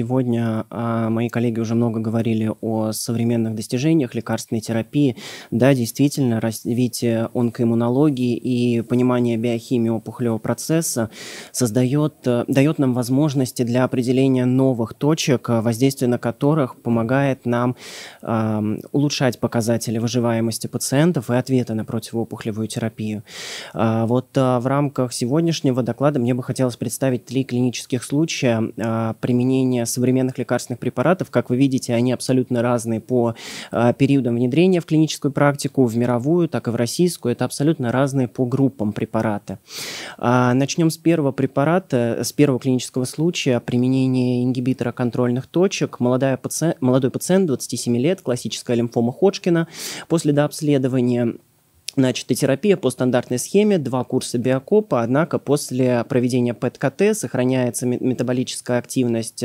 Сегодня а, мои коллеги уже много говорили о современных достижениях лекарственной терапии. Да, действительно, развитие онкоиммунологии и понимание биохимии опухолевого процесса создает, э, дает нам возможности для определения новых точек, воздействие на которых помогает нам а, улучшать показатели выживаемости пациентов и ответы на противоопухолевую терапию. А, вот а, в рамках сегодняшнего доклада мне бы хотелось представить три клинических случая а, применения внедрения современных лекарственных препаратов. Как вы видите, они абсолютно разные по а, периодам внедрения в клиническую практику, в мировую, так и в российскую. Это абсолютно разные по группам препараты. А, начнем с первого препарата, с первого клинического случая применения ингибитора контрольных точек. Молодая паци... Молодой пациент, 27 лет, классическая лимфома Ходжкина. После дообследования значит, и терапия по стандартной схеме, два курса биокопа, однако после проведения ПЭТ-КТ сохраняется метаболическая активность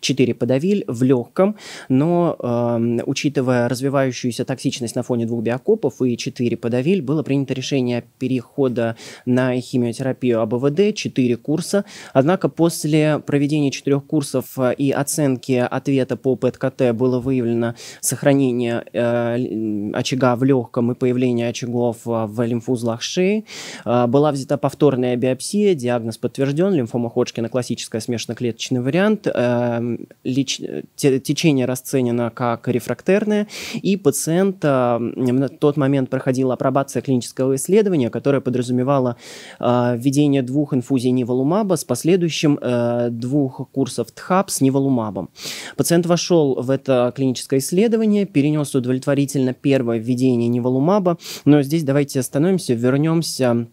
4 а, подавиль в легком, но э, учитывая развивающуюся токсичность на фоне двух биокопов и 4 подавиль, было принято решение перехода на химиотерапию АБВД, 4 курса, однако после проведения четырех курсов э, и оценки ответа по ПЭТ-КТ было выявлено сохранение э, очага в легком и появление очагов узлов а, в лимфоузлах шеи. А, была взята повторная биопсия, диагноз подтвержден, лимфома Ходжкина классическая смешно-клеточный вариант. Эм, Леч... Течение расценено как рефрактерное, и пациент а, на тот момент проходила апробация клинического исследования, которое подразумевало введение двух инфузий ниволумаба с последующим э, двух курсов ТХАП с ниволумабом. Пациент вошел в это клиническое исследование, перенес удовлетворительно первое введение ниволумаба, но здесь давайте остановимся, вернемся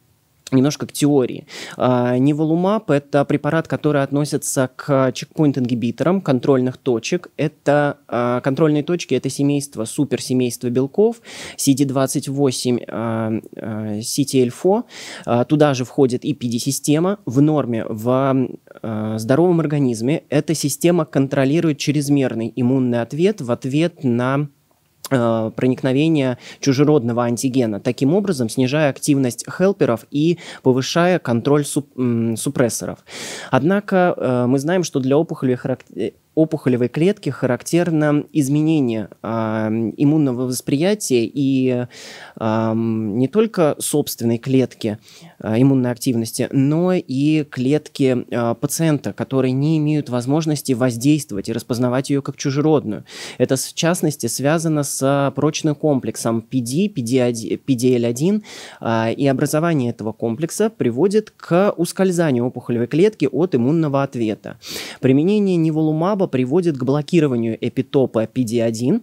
немножко к теории. А, Неволумаб – это препарат, который относится к чекпоинт-ингибиторам контрольных точек. Это а, контрольные точки – это семейство, суперсемейство белков CD28, а, CTL4. Туда же входит и PD-система. В норме в здоровом организме эта система контролирует чрезмерный иммунный ответ в ответ на Э, проникновения чужеродного антигена, таким образом снижая активность хелперов и повышая контроль суп, супрессоров. Однако э, мы знаем, что для опухоли характер опухолевой клетки характерно изменение э, иммунного восприятия и э, не только собственной клетки э, иммунной активности, но и клетки э, пациента, которые не имеют возможности воздействовать и распознавать ее как чужеродную. Это, в частности, связано с прочным комплексом PD, PD1, PDL1, э, и образование этого комплекса приводит к ускользанию опухолевой клетки от иммунного ответа. Применение неволумаба приводит к блокированию эпитопа PD1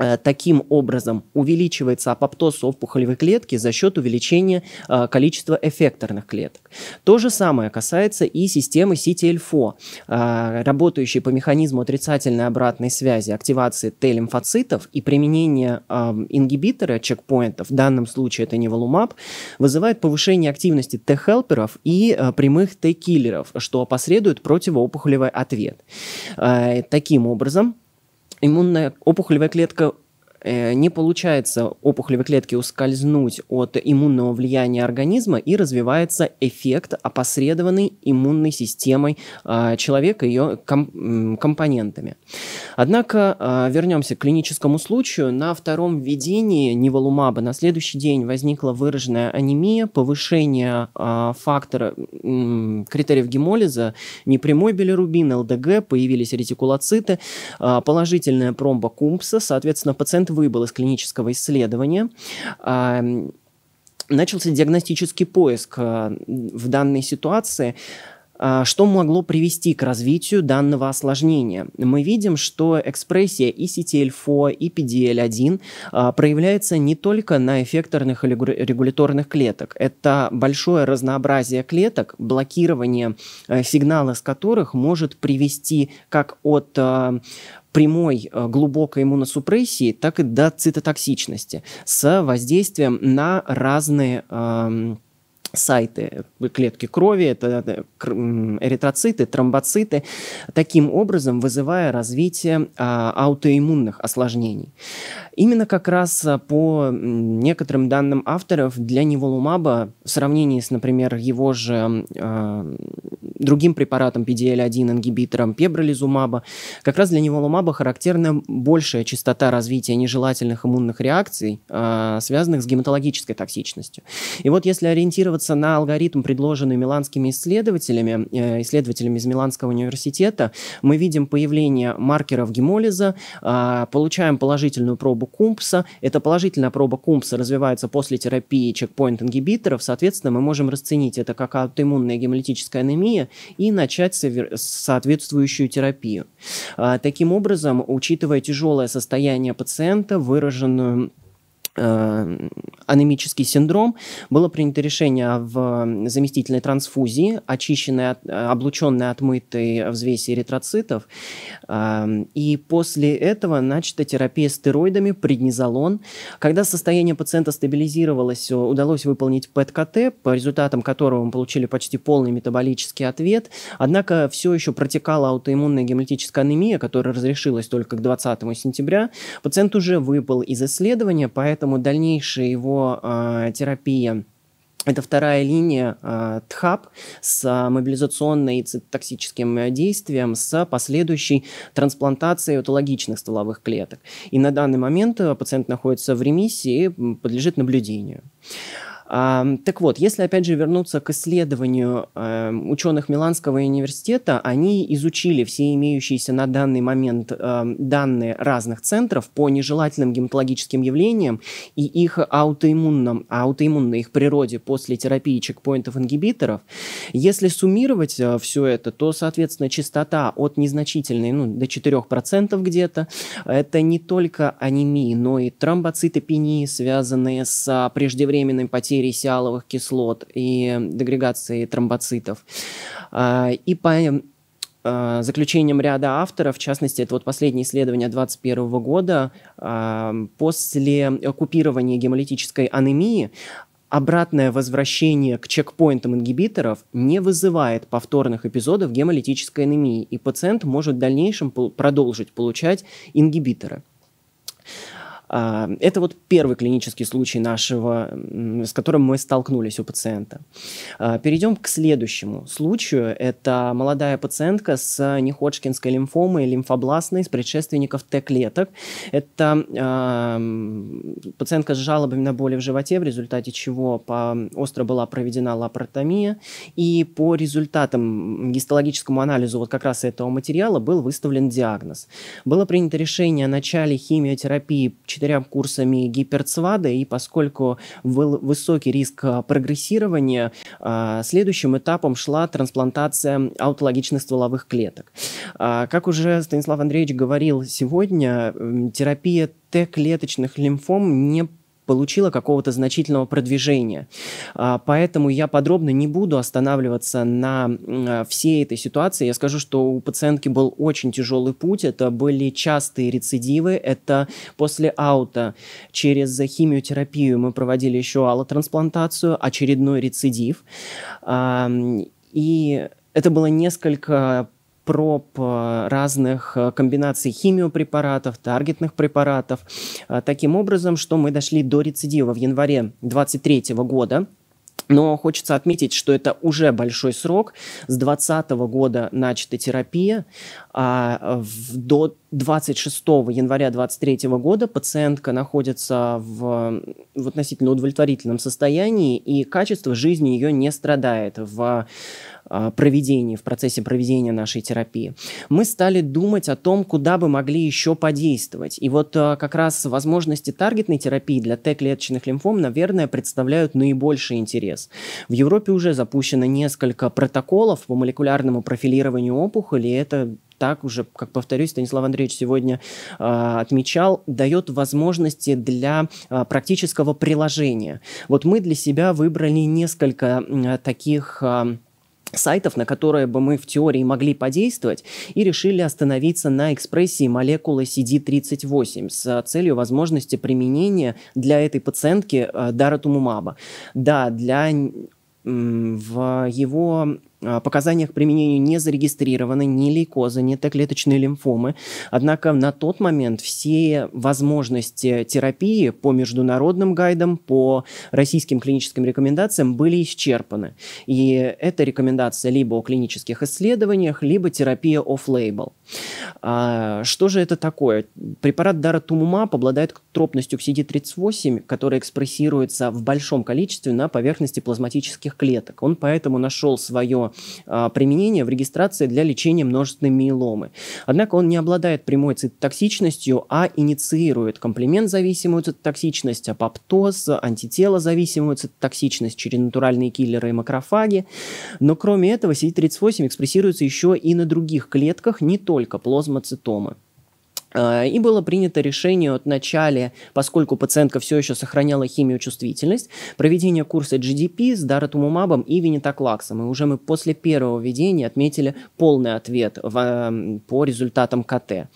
Э, таким образом увеличивается апоптоз опухолевой клетки за счет увеличения э, количества эффекторных клеток. То же самое касается и системы CTLFO, э, работающей по механизму отрицательной обратной связи активации Т-лимфоцитов и применения э, ингибитора чекпоинтов, в данном случае это неволумаб, вызывает повышение активности Т-хелперов и прямых Т-киллеров, что опосредует противоопухолевый ответ. таким образом, иммунная опухолевая клетка Э, не получается опухолевой клетки ускользнуть от иммунного влияния организма и развивается эффект, опосредованный иммунной системой а, человека, ее компонентами. Однако а, вернемся к клиническому случаю. На втором введении неволумаба на следующий день возникла выраженная анемия, повышение а, фактора критериев гемолиза, непрямой билирубин, ЛДГ, появились ретикулоциты, положительная промба Кумпса, соответственно, пациент Фред выбыл из клинического исследования начался диагностический поиск э, в данной ситуации. А, что могло привести к развитию данного осложнения? Мы видим, что экспрессия и CTLFO, и PDL1 а, проявляется не только на эффекторных регуляторных клеток. Это большое разнообразие клеток, блокирование э, сигнала с которых может привести как от э, прямой э, глубокой иммуносупрессии, так и до цитотоксичности с воздействием на разные э, сайты э, клетки крови, это э, эритроциты, тромбоциты, таким образом вызывая развитие а, аутоиммунных осложнений. Именно как раз а, по некоторым данным авторов для неволумаба в сравнении с, например, его же а, другим препаратом PDL-1 ингибитором пебролизумаба, как раз для неволумаба характерна большая частота развития нежелательных иммунных реакций, связанных с гематологической токсичностью. И вот если ориентироваться ориентироваться на алгоритм, предложенный миланскими исследователями, э, исследователями из Миланского университета, мы видим появление маркеров гемолиза, а, получаем положительную пробу Кумпса. Эта положительная проба Кумпса развивается после терапии чекпоинт-ингибиторов. Соответственно, мы можем расценить это как аутоиммунная гемолитическая анемия и начать соответствующую терапию. А, таким образом, учитывая тяжелое состояние пациента, выраженную Э, анемический синдром, было принято решение в заместительной трансфузии, очищенной, от, облученной, отмытой взвеси эритроцитов. Эм, и после этого начата терапия стероидами, преднизолон. Когда состояние пациента стабилизировалось, э, удалось выполнить ПЭТ-КТ, по результатам которого мы получили почти полный метаболический ответ. Однако все еще протекала аутоиммунная гемолитическая анемия, которая разрешилась только к 20 сентября. Пациент уже выпал из исследования, поэтому поэтому дальнейшая его э, терапия это вторая линия э, ТХАП с э, а, мобилизационным и цитотоксическим э, действием с последующей трансплантацией утологичных стволовых клеток. И на данный момент э, пациент находится в ремиссии и подлежит наблюдению. Так вот, если опять же вернуться к исследованию эм, ученых Миланского университета, они изучили все имеющиеся на данный момент эм, данные разных центров по нежелательным гематологическим явлениям и их аутоиммунном, аутоиммунной их природе после терапии чекпоинтов-ингибиторов. Если суммировать э, все это, то, соответственно, частота от незначительной ну, до 4% где-то, это не только анемии, но и тромбоцитопении, связанные с а, преждевременной потерей ресиаловых кислот и дегрегации тромбоцитов. А, и по а, заключением ряда авторов, в частности, это вот последнее исследование 2021 года, а, после оккупирования гемолитической анемии обратное возвращение к чекпоинтам ингибиторов не вызывает повторных эпизодов гемолитической анемии, и пациент может в дальнейшем продолжить получать ингибиторы. А, это вот первый клинический случай нашего, с которым мы столкнулись у пациента. А, перейдем к следующему случаю. Это молодая пациентка с неходжкинской лимфомой, лимфобластной, с предшественников Т-клеток. Это э, пациентка с жалобами на боли в животе, в результате чего по, остро была проведена лапаротомия, и по результатам гистологическому анализу вот как раз этого материала был выставлен диагноз. Было принято решение о начале химиотерапии четырем курсами гиперцвады, и поскольку был высокий риск а, прогрессирования, а, следующим этапом шла трансплантация аутологичных стволовых клеток. А, как уже Станислав Андреевич говорил сегодня, терапия Т-клеточных лимфом не получила какого-то значительного продвижения. А, поэтому я подробно не буду останавливаться на а, всей этой ситуации. Я скажу, что у пациентки был очень тяжелый путь. Это были частые рецидивы. Это после аута через химиотерапию мы проводили еще аллотрансплантацию, очередной рецидив. И это было несколько проб э, разных э, комбинаций химиопрепаратов, таргетных препаратов, э, таким образом, что мы дошли до рецидива в январе 2023 года. Но хочется отметить, что это уже большой срок. С 2020 года начата терапия, а в, до 26 января 2023 года пациентка находится в, в относительно удовлетворительном состоянии, и качество жизни ее не страдает в а, проведении, в процессе проведения нашей терапии, мы стали думать о том, куда бы могли еще подействовать. И вот а, как раз возможности таргетной терапии для Т-клеточных лимфом, наверное, представляют наибольший интерес. В Европе уже запущено несколько протоколов по молекулярному профилированию опухоли, и это так уже, как повторюсь, Станислав Андреевич сегодня а, отмечал, дает возможности для а, практического приложения. Вот мы для себя выбрали несколько а, таких... А, сайтов, на которые бы мы в теории могли подействовать, и решили остановиться на экспрессии молекулы CD38 с а, целью возможности применения для этой пациентки а, даротумумаба. Да, для в его а, показаниях применению не зарегистрированы ни лейкозы, ни Т-клеточные лимфомы. Однако на тот момент все возможности терапии по международным гайдам, по российским клиническим рекомендациям были исчерпаны. И это рекомендация либо о клинических исследованиях, либо терапия оф-лейбл. А, что же это такое? Препарат даратумумаб обладает тропностью к CD38, которая экспрессируется в большом количестве на поверхности плазматических клеток. Он поэтому нашел свое а, применения в регистрации для лечения множественной миеломы. Однако он не обладает прямой цитотоксичностью, а инициирует комплимент-зависимую цитотоксичность, апоптоз, антитело-зависимую цитотоксичность через натуральные киллеры и макрофаги. Но кроме этого, CD38 экспрессируется еще и на других клетках, не только плазмоцитомы. Э, и было принято решение от начала, поскольку пациентка все еще сохраняла химиочувствительность, проведение курса GDP с даротумумабом и винитоклаксом. И уже мы после первого введения отметили полный ответ в, эм, по результатам КТ.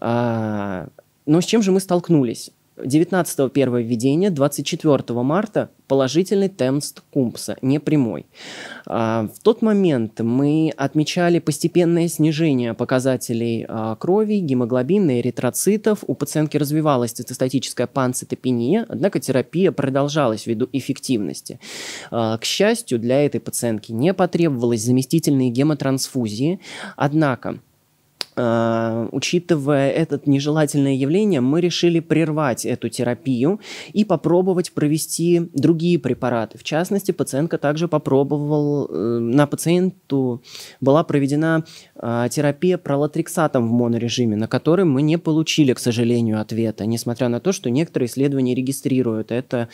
Э, но с чем же мы столкнулись? 19 го первое введение, 24 марта положительный темст Кумпса, не прямой. А, в тот момент мы отмечали постепенное снижение показателей а, крови, гемоглобина, эритроцитов. У пациентки развивалась цитостатическая панцитопения, однако терапия продолжалась ввиду эффективности. А, к счастью, для этой пациентки не потребовалось заместительные гемотрансфузии, однако Э, учитывая это нежелательное явление, мы решили прервать эту терапию и попробовать провести другие препараты. В частности, пациентка также попробовала, э, на пациенту была проведена э, терапия пролатриксатом в монорежиме, на который мы не получили, к сожалению, ответа, несмотря на то, что некоторые исследования регистрируют это,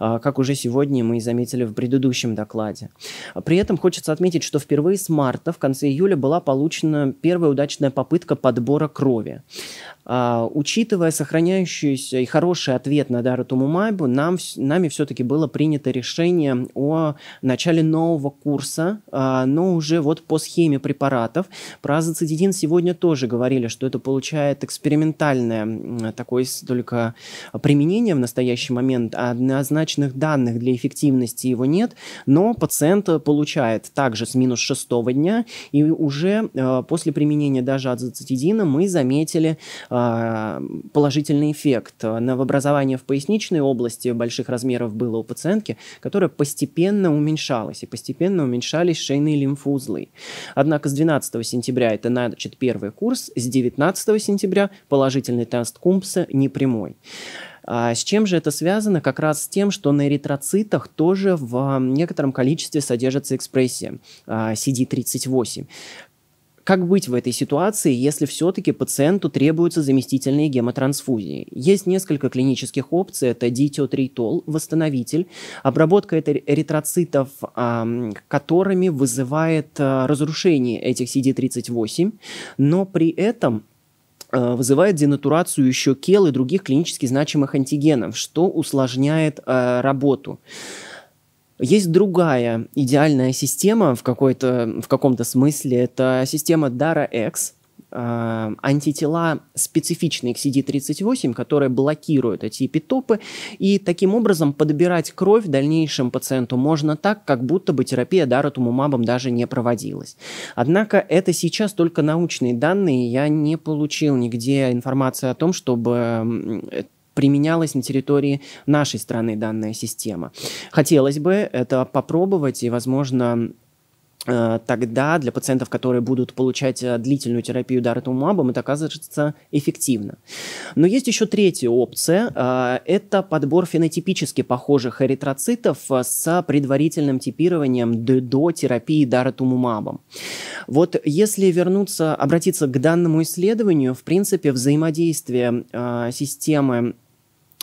как уже сегодня мы и заметили в предыдущем докладе. При этом хочется отметить, что впервые с марта, в конце июля была получена первая удачная попытка попытка подбора крови. А, учитывая сохраняющийся и хороший ответ на Дару Тумумайбу, нам, нами все-таки было принято решение о начале нового курса, а, но уже вот по схеме препаратов. Про азоцитидин сегодня тоже говорили, что это получает экспериментальное такое только применение в настоящий момент, однозначных данных для эффективности его нет, но пациент получает также с минус шестого дня, и уже а, после применения даже азоцитидина мы заметили а, положительный эффект. Новообразование в поясничной области больших размеров было у пациентки, которая постепенно уменьшалась, и постепенно уменьшались шейные лимфузлы. Однако с 12 сентября это начат первый курс, с 19 сентября положительный тест Кумпса непрямой. А с чем же это связано? Как раз с тем, что на эритроцитах тоже в некотором количестве содержится экспрессия а, CD38, как быть в этой ситуации, если все-таки пациенту требуются заместительные гемотрансфузии? Есть несколько клинических опций. Это дитиотритол, восстановитель, обработка эритроцитов, которыми вызывает э, разрушение этих CD38, но при этом э, вызывает денатурацию еще кел и других клинически значимых антигенов, что усложняет э, работу. Есть другая идеальная система в, какой-то, в каком-то смысле. Это система DARA-X, э, антитела специфичные к CD38, которые блокируют эти эпитопы, и таким образом подбирать кровь дальнейшим пациенту можно так, как будто бы терапия даротумумабом даже не проводилась. Однако это сейчас только научные данные, я не получил нигде информации о том, чтобы э, применялась на территории нашей страны данная система. Хотелось бы это попробовать и, возможно, э, тогда для пациентов, которые будут получать э, длительную терапию даротумабом, это окажется эффективно. Но есть еще третья опция. Э, это подбор фенотипически похожих эритроцитов с предварительным типированием до терапии даротумабом. Вот если вернуться, обратиться к данному исследованию, в принципе, взаимодействие системы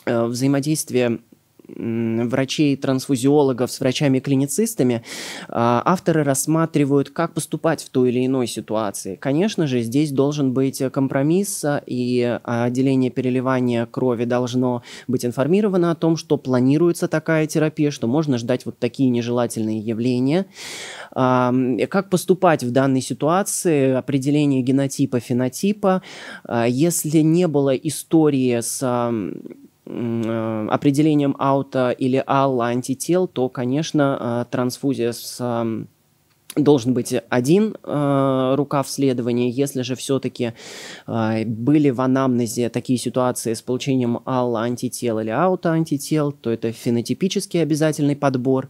Э, взаимодействие врачей-трансфузиологов с врачами-клиницистами, э, авторы рассматривают, как поступать в той или иной ситуации. Конечно же, здесь должен быть компромисс, и отделение переливания крови должно быть информировано о том, что планируется такая терапия, что можно ждать вот такие нежелательные явления. Как поступать в данной ситуации, определение генотипа, фенотипа. Э, если не было истории с Э, определением аута или алла антител, то, конечно, э, трансфузия с должен быть один э, рукав следования. Если же все-таки э, были в анамнезе такие ситуации с получением алла антител или аута антител, то это фенотипический обязательный подбор.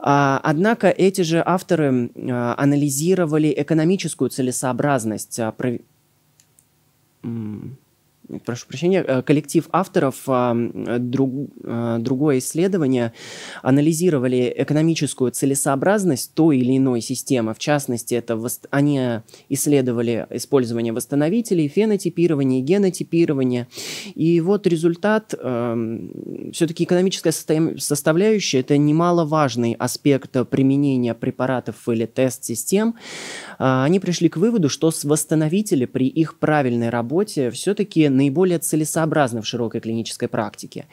А, однако эти же авторы э, анализировали экономическую целесообразность э, пров прошу прощения, э, коллектив авторов а, друг, а, другое исследование анализировали экономическую целесообразность той или иной системы. В частности, это они исследовали использование восстановителей, фенотипирование, генотипирование. И вот результат, э, все-таки экономическая составляющая – это немаловажный аспект применения препаратов или тест-систем. А, они пришли к выводу, что восстановители при их правильной работе все-таки наиболее целесообразны в широкой клинической практике.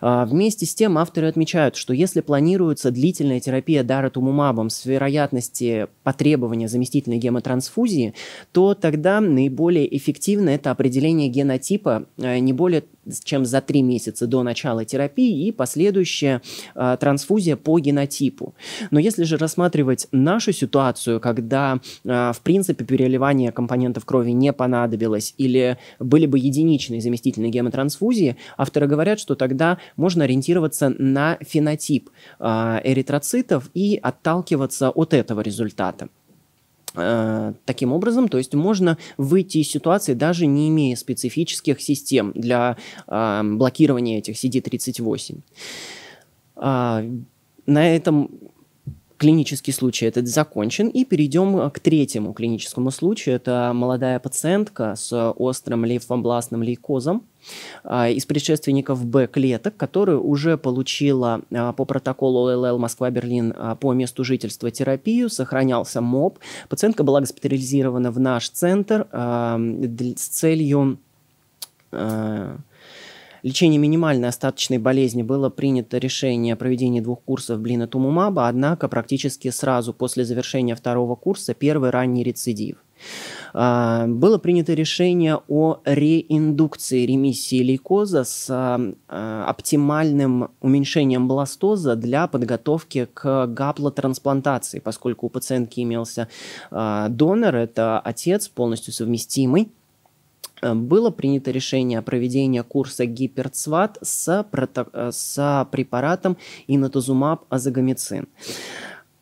А, вместе с тем авторы отмечают, что если планируется длительная терапия даротумумабом с вероятности потребования заместительной гемотрансфузии, то тогда наиболее эффективно это определение генотипа э, не более чем за три месяца до начала терапии и последующая э, трансфузия по генотипу. Но если же рассматривать нашу ситуацию, когда э, в принципе переливание компонентов крови не понадобилось или были бы единицы единичной заместительной гемотрансфузии, авторы говорят, что тогда можно ориентироваться на фенотип а, эритроцитов и отталкиваться от этого результата а, таким образом, то есть можно выйти из ситуации, даже не имея специфических систем для э, блокирования этих CD38. Э, на этом клинический случай этот закончен, и перейдем э, к третьему клиническому случаю. Это молодая пациентка с острым лимфобластным лейкозом э, из предшественников Б-клеток, которая уже получила э, по протоколу ЛЛ Москва-Берлин по месту жительства терапию, сохранялся МОП. Пациентка была госпитализирована в наш центр с целью лечение минимальной остаточной болезни было принято решение о проведении двух курсов тумумаба, однако практически сразу после завершения второго курса первый ранний рецидив. А, было принято решение о реиндукции ремиссии лейкоза с а, а, оптимальным уменьшением бластоза для подготовки к гаплотрансплантации, поскольку у пациентки имелся донор, это отец полностью совместимый Э, было принято решение о проведении курса гиперцват с, прото... Э, с препаратом инатозумаб азагомицин.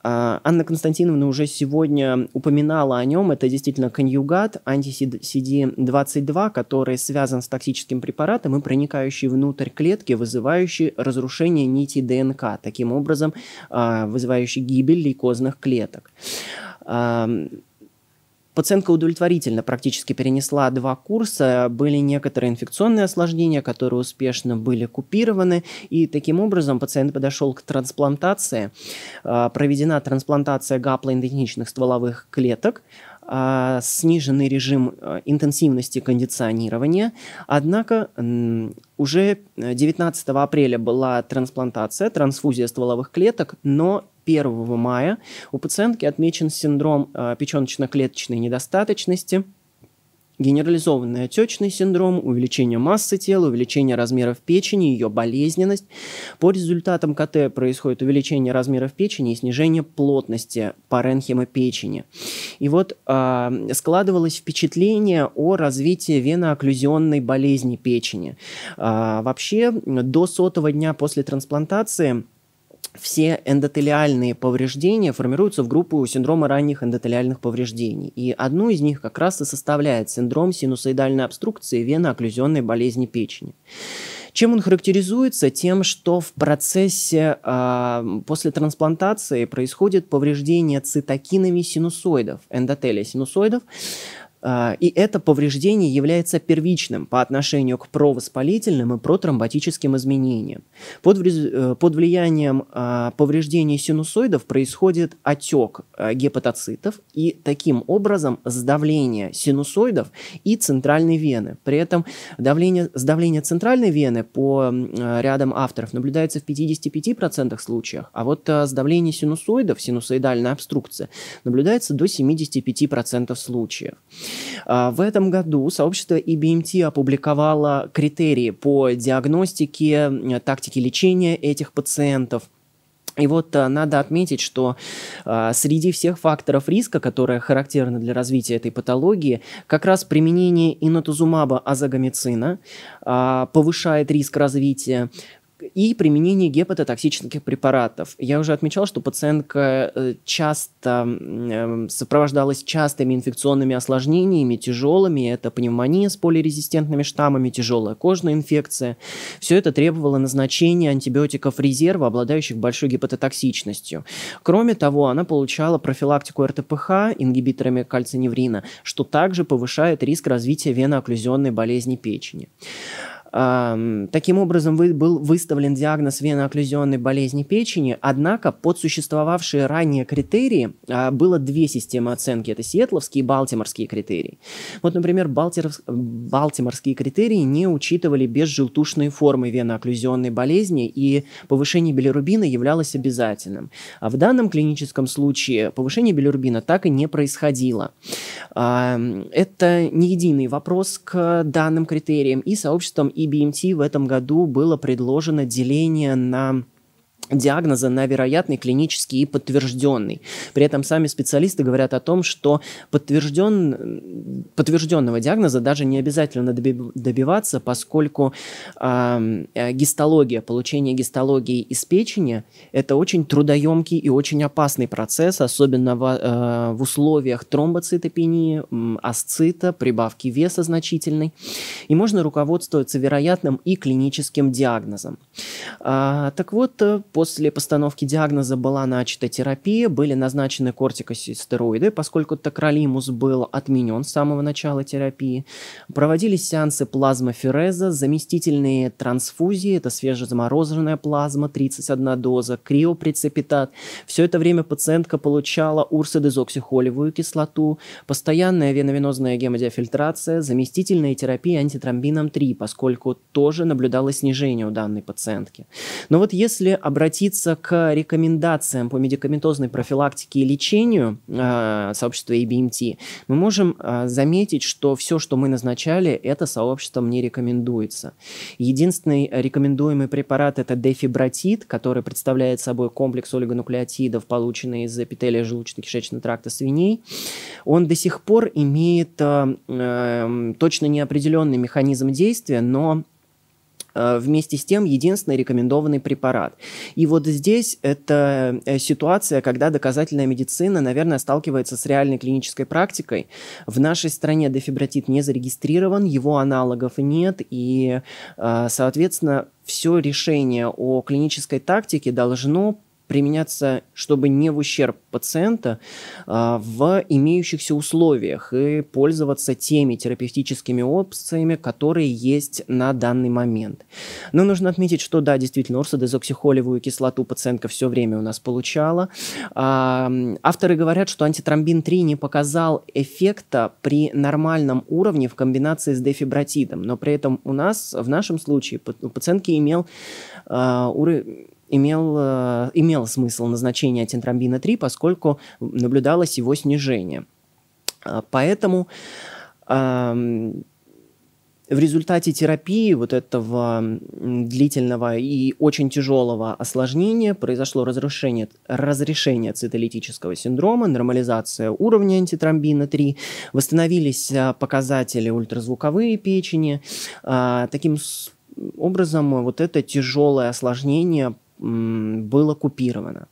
Э, Анна Константиновна уже сегодня упоминала о нем. Это действительно конъюгат анти-CD22, который связан с токсическим препаратом и проникающий внутрь клетки, вызывающий разрушение нити ДНК, таким образом вызывающий гибель лейкозных клеток Пациентка удовлетворительно практически перенесла два курса, были некоторые инфекционные осложнения, которые успешно были купированы, и таким образом пациент подошел к трансплантации. А, проведена трансплантация гаплоидентичных стволовых клеток, а, сниженный режим а, интенсивности кондиционирования. Однако уже 19 апреля была трансплантация, трансфузия стволовых клеток, но 1 мая у пациентки отмечен синдром э, печеночно-клеточной недостаточности, генерализованный отечный синдром, увеличение массы тела, увеличение размеров печени, ее болезненность. По результатам КТ происходит увеличение размеров печени и снижение плотности паренхима печени. И вот э, складывалось впечатление о развитии венооклюзионной болезни печени. Э, вообще, до сотого дня после трансплантации – все эндотелиальные повреждения формируются в группу синдрома ранних эндотелиальных повреждений. И одну из них как раз и составляет синдром синусоидальной обструкции веноокклюзионной болезни печени. Чем он характеризуется? Тем, что в процессе э, после трансплантации происходит повреждение цитокинами синусоидов, эндотелия синусоидов, а, и это повреждение является первичным по отношению к провоспалительным и протромботическим изменениям. Под, э, под влиянием а, повреждений синусоидов происходит отек а, гепатоцитов и таким образом сдавление синусоидов и центральной вены. При этом давление, сдавление центральной вены по рядам авторов наблюдается в 55% случаях, а вот сдавление синусоидов, синусоидальная обструкция, наблюдается до 75% случаев. А, в этом году сообщество EBMT эм опубликовало критерии по диагностике, э, тактике лечения этих пациентов – и вот э, надо отметить, что а, среди всех факторов риска, которые характерны для развития этой патологии, как раз применение инотузумаба азагомицина а, повышает риск развития и применение гепатотоксичных препаратов. Я уже отмечал, что пациентка э, часто эм, сопровождалась частыми инфекционными осложнениями, тяжелыми. Это пневмония с полирезистентными штаммами, тяжелая кожная инфекция. Все это требовало назначения антибиотиков резерва, обладающих большой гепатотоксичностью. Кроме того, она получала профилактику РТПХ ингибиторами кальциневрина, что также повышает риск развития веноокклюзионной болезни печени. Таким образом, вы, был выставлен диагноз венооклюзионной болезни печени, однако под существовавшие ранее критерии а, было две системы оценки. Это сиэтловские и балтиморские критерии. Вот, например, балтиморс... балтиморские критерии не учитывали безжелтушные формы венооклюзионной болезни, и повышение билирубина являлось обязательным. А в данном клиническом случае повышение билирубина так и не происходило. Это не единый вопрос к данным критериям, и сообществом и EBMT в этом году было предложено деление на диагноза на вероятный клинический и подтвержденный. При этом сами специалисты говорят о том, что подтвержден, подтвержденного диагноза даже не обязательно добиваться, поскольку э, гистология, получение гистологии из печени – это очень трудоемкий и очень опасный процесс, особенно в, э, в условиях тромбоцитопении, асцита, прибавки веса значительной. И можно руководствоваться вероятным и клиническим диагнозом. Э, так вот, э, После постановки диагноза была начата терапия, были назначены кортикостероиды, поскольку токролимус был отменен с самого начала терапии. Проводились сеансы плазмофереза, заместительные трансфузии, это свежезамороженная плазма, 31 доза, криопрецепитат. Все это время пациентка получала урсодезоксихолевую кислоту, постоянная веновенозная гемодиафильтрация, заместительная терапия антитромбином 3, поскольку тоже наблюдалось снижение у данной пациентки. Но вот если обратиться обратиться к рекомендациям по медикаментозной профилактике и лечению э, сообщества ABMT, мы можем э, заметить, что все, что мы назначали, это сообществом не рекомендуется. Единственный рекомендуемый препарат – это дефибратит, который представляет собой комплекс олигонуклеотидов, полученный из эпителия желудочно-кишечного тракта свиней. Он до сих пор имеет э, э, точно неопределенный механизм действия, но Э, вместе с тем единственный рекомендованный препарат. И вот здесь это э, ситуация, когда доказательная медицина, наверное, сталкивается с реальной клинической практикой. В нашей стране дефибротит не зарегистрирован, его аналогов нет, и, э, соответственно, все решение о клинической тактике должно применяться, чтобы не в ущерб пациента, а, в имеющихся условиях и пользоваться теми терапевтическими опциями, которые есть на данный момент. Но нужно отметить, что да, действительно, орсодезоксихолевую кислоту пациентка все время у нас получала. А, авторы говорят, что антитромбин-3 не показал эффекта при нормальном уровне в комбинации с дефибротидом, но при этом у нас, в нашем случае, у пациентки имел а, уровень имел, э, имел смысл назначения тентрамбина-3, поскольку наблюдалось его снижение. А, поэтому в результате терапии вот этого длительного и очень тяжелого осложнения произошло разрушение, разрешение цитолитического синдрома, нормализация уровня антитромбина-3, восстановились а, показатели ультразвуковые печени. А, таким образом, вот это тяжелое осложнение было купировано.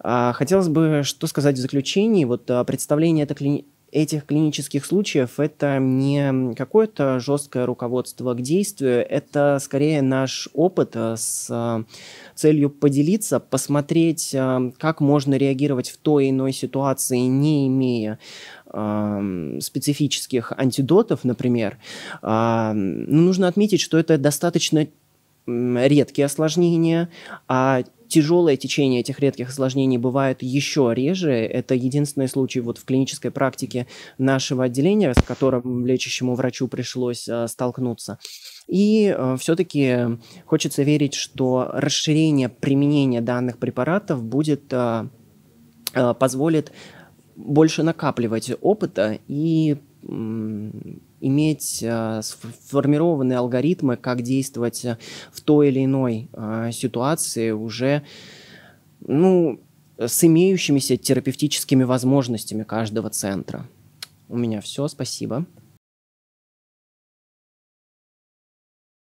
А, хотелось бы что сказать в заключении. Вот а, представление это клини этих клинических случаев это не какое-то жесткое руководство к действию, это скорее наш опыт а, с целью поделиться, посмотреть, как можно реагировать в той или иной ситуации, не имея специфических антидотов, например. Ну, нужно отметить, что это достаточно редкие осложнения, а тяжелое течение этих редких осложнений бывает еще реже. Это единственный случай вот в клинической практике нашего отделения, с которым лечащему врачу пришлось э, столкнуться. И э, все-таки хочется верить, что расширение применения данных препаратов будет, э, э позволит больше накапливать опыта и иметь э, сформированные алгоритмы, как действовать э, в той или иной э, ситуации уже, ну, с имеющимися терапевтическими возможностями каждого центра. У меня все, спасибо.